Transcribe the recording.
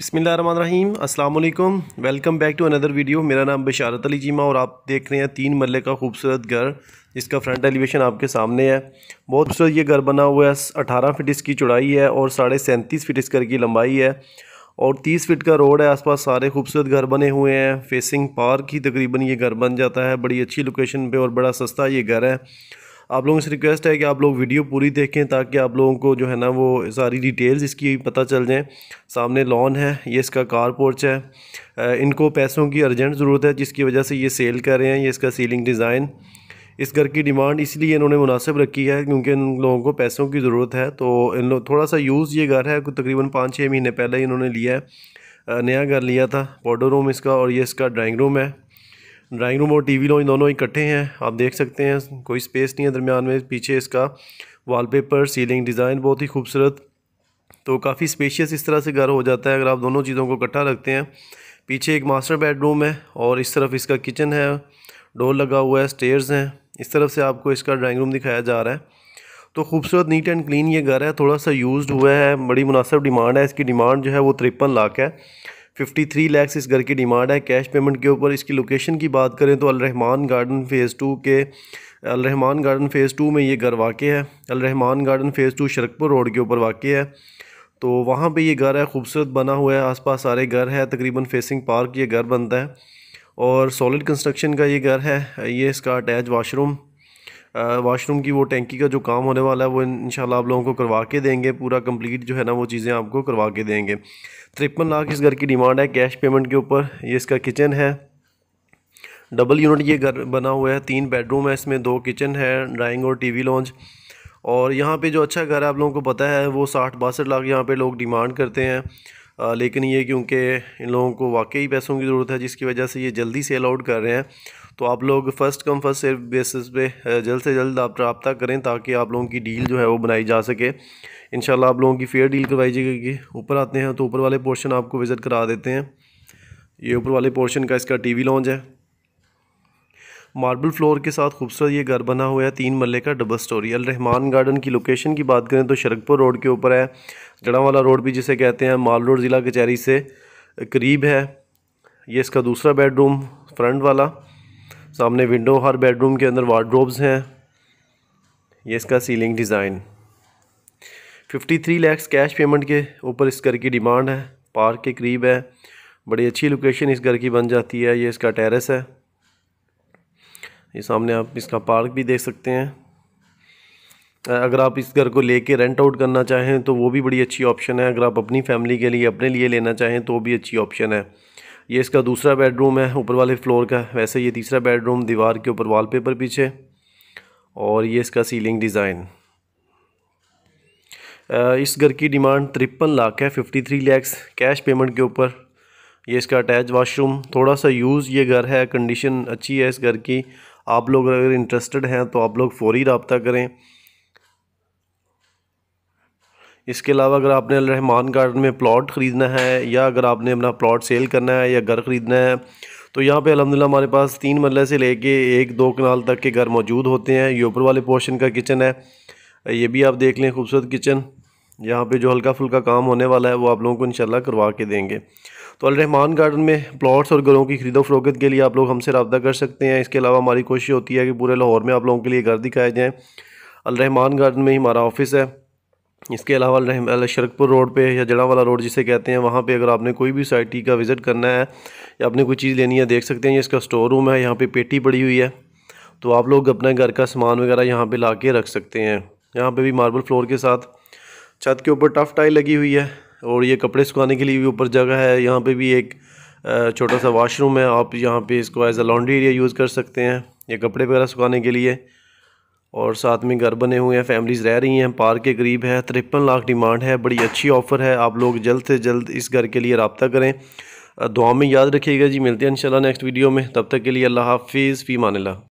बसमिल अल्लाम welcome back to another video मेरा नाम बशारत अली जीमा और आप देख रहे हैं तीन मरले का खूबसूरत घर जिसका फ्रंट एलिवेशन आपके सामने है बहुत खूबसूरत ये घर बना हुआ है अठारह फिट इसकी चौड़ाई है और साढ़े सैंतीस फिट इस घर की लंबाई है और तीस फिट का रोड है आसपास सारे खूबसूरत घर बने हुए हैं फेसिंग पार्क ही तकरीबन ये घर बन जाता है बड़ी अच्छी लोकेशन पर और बड़ा सस्ता ये घर है आप लोगों से रिक्वेस्ट है कि आप लोग वीडियो पूरी देखें ताकि आप लोगों को जो है ना वो सारी डिटेल्स इसकी पता चल जाएँ सामने लॉन है ये इसका कार पोर्च है इनको पैसों की अर्जेंट ज़रूरत है जिसकी वजह से ये सेल कर रहे हैं ये इसका सीलिंग डिज़ाइन इस घर की डिमांड इसलिए इन्होंने मुनासिब रखी है क्योंकि इन लोगों को पैसों की ज़रूरत है तो इन लोग थोड़ा सा यूज़ ये घर है तकरीबन पाँच छः महीने पहले इन्होंने लिया है नया घर लिया था पाउडर रूम इसका और ये इसका ड्राइंग रूम है ड्राइंग रूम और टीवी लॉन्च दोनों इकट्ठे हैं आप देख सकते हैं कोई स्पेस नहीं है दरमियान में पीछे इसका वॉलपेपर सीलिंग डिज़ाइन बहुत ही खूबसूरत तो काफ़ी स्पेशियस इस तरह से घर हो जाता है अगर आप दोनों चीज़ों को इकट्ठा रखते हैं पीछे एक मास्टर बेडरूम है और इस तरफ इसका किचन है डोर लगा हुआ है स्टेयर्स हैं इस तरफ से आपको इसका ड्राइंग रूम दिखाया जा रहा है तो खूबसूरत नीट एंड क्लीन ये घर है थोड़ा सा यूज़ हुआ है बड़ी मुनासिब डिमांड है इसकी डिमांड जो है वो तिरपन लाख है 53 लैक्स इस घर की डिमांड है कैश पेमेंट के ऊपर इसकी लोकेशन की बात करें तो अलरहमान गार्डन फ़ेज़ टू के अलरहमान गार्डन फ़ेज़ टू में ये घर वाक़ है Al Rehman garden phase two Sharaqpur road के ऊपर वाक़ है तो वहाँ पे ये घर है खूबसूरत बना हुआ है आसपास सारे घर है तकरीबन फेसिंग पार्क ये घर बनता है और सॉलिड कंस्ट्रक्शन का ये घर है ये इसका अटैच वाशरूम वाशरूम की वो टैंकी का जो काम होने वाला है वो इन आप लोगों को करवा के देंगे पूरा कंप्लीट जो है ना वो चीज़ें आपको करवा के देंगे तिरपन लाख इस घर की डिमांड है कैश पेमेंट के ऊपर ये इसका किचन है डबल यूनिट ये घर बना हुआ है तीन बेडरूम है इसमें दो किचन है ड्राइंग और टी लॉन्च और यहाँ पर जो अच्छा घर है आप लोगों को पता है वो साठ बासठ लाख यहाँ पर लोग डिमांड करते हैं आ, लेकिन ये क्योंकि इन लोगों को वाकई पैसों की ज़रूरत है जिसकी वजह से ये जल्दी सेल आउट कर रहे हैं तो आप लोग first come first serve basis पे जल्द से जल्द आप रबता करें ताकि आप लोगों की डील जो है वो बनाई जा सके इन आप लोगों की फेयर डील करवाई जाएगी ऊपर आते हैं तो ऊपर वाले पोर्शन आपको विज़िट करा देते हैं ये ऊपर वाले पोर्शन का इसका टी वी लॉन्च है मार्बल फ्लोर के साथ खूबसूरत ये घर बना हुआ है तीन मल्ले का डबल स्टोरी अलरहमान गार्डन की लोकेशन की बात करें तो शरकपुर रोड के ऊपर है जड़ावाला रोड भी जिसे कहते हैं माल रोड ज़िला कचहरी से करीब है ये इसका दूसरा बेडरूम फ्रंट वाला सामने विंडो हर बेडरूम के अंदर वार्ड्रोब्स हैं ये इसका ceiling design 53 lakhs cash payment के ऊपर इस घर की डिमांड है पार्क के करीब है बड़ी अच्छी लोकेशन इस घर की बन जाती है ये इसका टेरेस है ये सामने आप इसका पार्क भी देख सकते हैं अगर आप इस घर को लेके रेंट आउट करना चाहें तो वो भी बड़ी अच्छी ऑप्शन है अगर आप अपनी फैमिली के लिए अपने लिए लेना चाहें तो भी अच्छी ऑप्शन है ये इसका दूसरा बेडरूम है ऊपर वाले फ्लोर का वैसे ये तीसरा बेडरूम दीवार के ऊपर वॉलपेपर पीछे और ये इसका सीलिंग डिज़ाइन इस घर की डिमांड तिरपन लाख है fifty three lakhs cash payment के ऊपर ये इसका अटैच वाशरूम थोड़ा सा यूज़ ये घर है कंडीशन अच्छी है इस घर की आप लोग अगर इंटरेस्टेड हैं तो आप लोग फ़ौरी रबता करें इसके अलावा अगर आपने रहमान गार्डन में प्लॉट ख़रीदना है या अगर आपने अपना प्लॉट सेल करना है या घर ख़रीदना है तो यहाँ पे अलहमदिल्ला हमारे पास तीन मरल से लेके एक दो कनाल तक के घर मौजूद होते हैं ये ऊपर वाले पोर्शन का किचन है ये भी आप देख लें खूबसूरत किचन यहाँ पे जो हल्का फुल्का काम होने वाला है वो आप लोगों को इनशाला करवा के देंगे तो अलरहमान गार्डन में प्लॉट्स और घरों की खरीदो फरोख्त के लिए आप लोग हमसे रबा कर सकते हैं इसके अलावा हमारी कोशिश होती है कि पूरे लाहौर में आप लोगों के लिए घर दिखाए जाएँ अलरहमान गार्डन में ही हमारा ऑफिस है इसके अलावा शरकपुर रोड पे या जड़ा वाला रोड जिसे कहते हैं वहाँ पे अगर आपने कोई भी सोसाइटी का विज़िट करना है या आपने कोई चीज़ लेनी है देख सकते हैं ये इसका स्टोर रूम है यहाँ पे पेटी पड़ी हुई है तो आप लोग अपने घर का सामान वगैरह यहाँ पे ला के रख सकते हैं यहाँ पे भी मार्बल फ्लोर के साथ छत के ऊपर टफ टाइल लगी हुई है और ये कपड़े सुखाने के लिए भी ऊपर जगह है यहाँ पे भी एक छोटा सा वाशरूम है आप यहाँ पे इसको as a laundry area use कर सकते हैं ये कपड़े वगैरह सुखाने के लिए और साथ में घर बने हुए हैं फैमिलीज़ रह रही हैं पार्क के करीब है तिरपन लाख डिमांड है बड़ी अच्छी ऑफ़र है आप लोग जल्द से जल्द इस घर के लिए रबता करें दुआ में याद रखिएगा जी मिलते हैं इंशाल्लाह नेक्स्ट वीडियो में तब तक के लिए अल्लाह हाफिज़ फ़ी मानिला